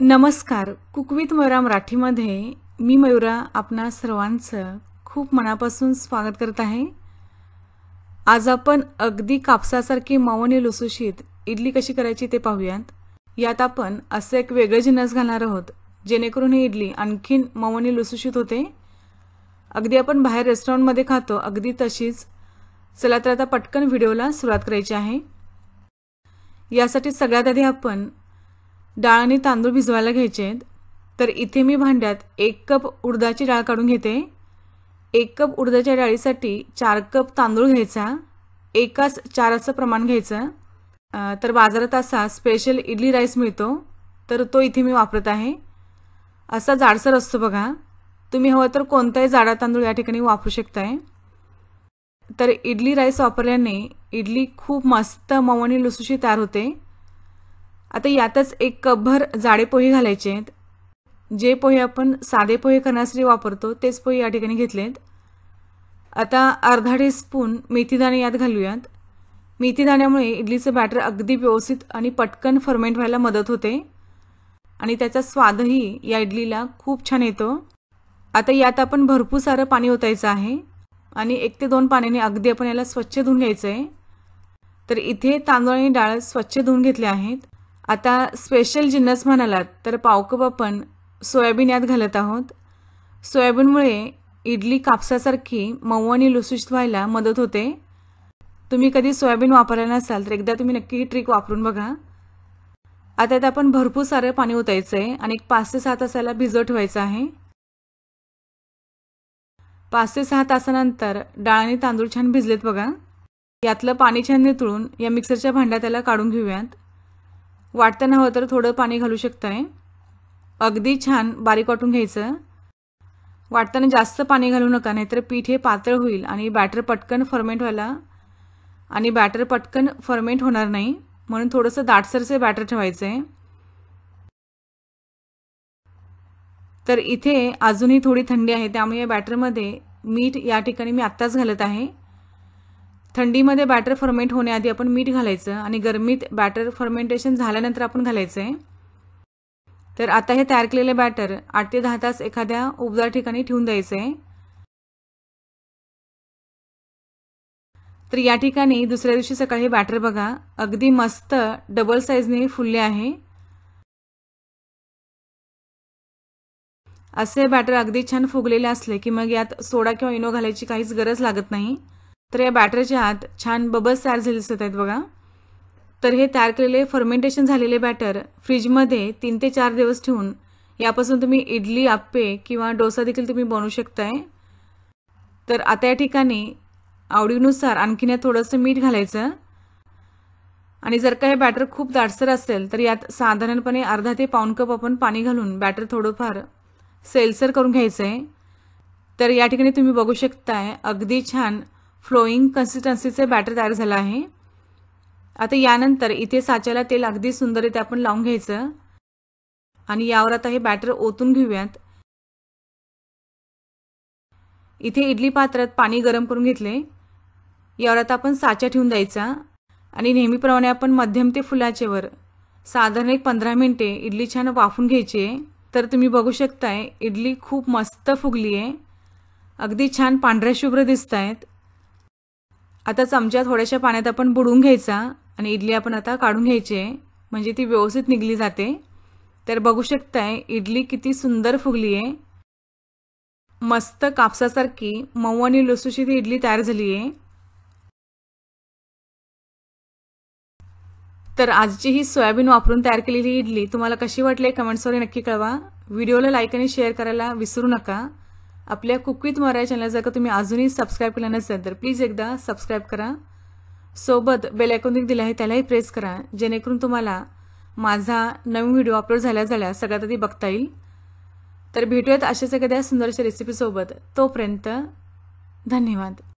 नमस्कार कुकवित मयुरा मराठीमध्ये मी मयुरा आपणा सर्वांचं खूप मनापासून स्वागत करत आहे आज आपण अगदी कापसासारखी आणि लुसुशीत इडली कशी करायची ते पाहूयात यात आपण असं एक वेगळं जिनस घालणार आहोत जेणेकरून ही इडली आणखीन मवनी लुसुशीत होते अगदी आपण बाहेर रेस्टॉरंटमध्ये खातो अगदी तशीच चला तर आता पटकन व्हिडिओला सुरुवात करायची आहे यासाठी सगळ्यात आधी आपण डाळ आणि तांदूळ भिजवायला घ्यायचे आहेत तर इथे मी भांड्यात एक कप उडदाची डाळ काढून घेते एक कप उडदाच्या डाळीसाठी चार कप तांदूळ घ्यायचा एकाच चाराचं प्रमाण घ्यायचं तर बाजारात असा स्पेशल इडली राईस मिळतो तर तो इथे मी वापरत आहे असा जाडसर असतो बघा तुम्ही हवं तर कोणताही जाडा तांदूळ या ठिकाणी वापरू शकताय तर इडली राईस वापरल्याने इडली खूप मस्त मऊ आणि लुसुशी तयार होते आता यातच एक कपभर जाडे पोहे घालायचे आहेत जे पोहे आपण साधे पोहे करण्यासाठी वापरतो तेच पोहे या ठिकाणी घेतलेत आता अर्धा टी स्पून मेथीदाणे यात घालूयात मेथीदाण्यामुळे इडलीचं बॅटर अगदी व्यवस्थित आणि पटकन फर्मेंट व्हायला मदत होते आणि त्याचा स्वादही या इडलीला खूप छान येतो आता यात आपण भरपूर सारं पाणी ओतायचं आहे आणि एक ते दोन पाण्याने अगदी आपण याला स्वच्छ धुवून घ्यायचं आहे तर इथे तांदूळ आणि डाळ स्वच्छ धुवून घेतले आहेत आता स्पेशल जिन्नस म्हणालात तर पावकप आपण सोयाबीन यात घालत आहोत सोयाबीनमुळे इडली कापसासारखी मऊ आणि लुसुशीत व्हायला मदत होते तुम्ही कधी सोयाबीन वापरायला नसाल तर एकदा तुम्ही नक्की ही ट्रिक वापरून बघा आता आपण भरपूर सारं पाणी ओतायचं आहे आणि एक पाच ते सहा तासाला भिजत ठेवायचं आहे पाच ते सहा तासानंतर डाळ आणि तांदूळ छान भिजलेत बघा यातलं पाणी छान नितळून या मिक्सरच्या भांड्यात त्याला काढून घेऊयात वाटताना हवं तर थोडं पाणी घालू शकता नाही अगदी छान बारीक वाटून घ्यायचं वाटताना जास्त पाणी घालू नका नाहीतर पीठ हे पातळ होईल आणि बॅटर पटकन फर्मेंट व्हायला आणि बॅटर पटकन फर्मेंट होणार नाही म्हणून थोडंसं दाटसरचं बॅटर ठेवायचं आहे तर इथे अजूनही थोडी थंडी आहे त्यामुळे या बॅटरमध्ये मीठ या ठिकाणी मी आत्ताच घालत आहे थंडीमध्ये बॅटर फर्मेंट होण्याआधी आपण मीठ घालायचं आणि गरमीत बॅटर फर्मेंटेशन झाल्यानंतर आपण घालायचं आहे तर आता हे तयार केलेले बॅटर आठ ते दहा तास एखाद्या उबदार ठिकाणी ठेवून द्यायचं आहे तर या ठिकाणी दुसऱ्या दिवशी सकाळी बॅटर बघा अगदी मस्त डबल साईजने फुलले आहे असे बॅटर अगदी छान फुगलेले असले की मग यात सोडा किंवा इनो घालायची काहीच गरज लागत नाही तर या बॅटरच्या आत छान बबल्स तयार झाले दिसत आहेत बघा तर हे तयार केलेले फर्मेंटेशन झालेले बॅटर फ्रीजमध्ये तीन ते चार दिवस ठेवून यापासून तुम्ही इडली आप्पे किंवा डोसा देखील तुम्ही बनवू शकताय तर आता या ठिकाणी आवडीनुसार आणखीन थोडंसं मीठ घालायचं आणि जर का हे बॅटर खूप दाटसर असेल तर यात साधारणपणे अर्धा ते पाऊन कप आपण पाणी घालून बॅटर थोडंफार सेलसर करून घ्यायचं आहे तर या ठिकाणी तुम्ही बघू शकताय अगदी छान फ्लोईंग कन्सिस्टन्सीचे बॅटर तयार झालं आहे आता यानंतर इथे साच्याला तेल अगदी सुंदररित्या आपण लावून घ्यायचं आणि यावर आता हे बॅटर ओतून घेऊयात इथे इडली पात्रात पाणी गरम करून घेतले यावर आता आपण साचा ठेवून द्यायचा आणि नेहमीप्रमाणे आपण मध्यम ते फुलाचेवर साधारण एक पंधरा मिनटे इडली छान वाफून घ्यायची आहे तर तुम्ही बघू शकताय इडली खूप मस्त फुगली आहे अगदी छान पांढऱ्या शुभ्र दिसत आहेत आता चमचा थोड्याशा पाण्यात आपण बुडून घ्यायचा आणि इडली आपण आता काढून घ्यायची आहे म्हणजे ती व्यवस्थित निघली जाते तर बघू शकताय इडली किती सुंदर फुगली आहे मस्त कापसासारखी मऊ आणि लसूची ती इडली तयार झाली आहे तर आजची ही सोयाबीन वापरून तयार केलेली इडली तुम्हाला कशी वाटली कमेंट्सवर नक्की कळवा व्हिडिओला लाईक आणि शेअर करायला विसरू नका आपल्या कुकविथ मराठी चॅनल जर का तुम्ही अजूनही सबस्क्राईब केलं नसेल तर प्लीज एकदा सबस्क्राईब करा सोबत बेल आयकॉन दिला आहे त्यालाही प्रेस करा जेणेकरून तुम्हाला माझा नवीन व्हिडिओ अपलोड झाल्या झाल्या सगळ्यात आधी बघता येईल तर भेटूयात अशाच एखाद्या सुंदरशा रेसिपीसोबत तोपर्यंत धन्यवाद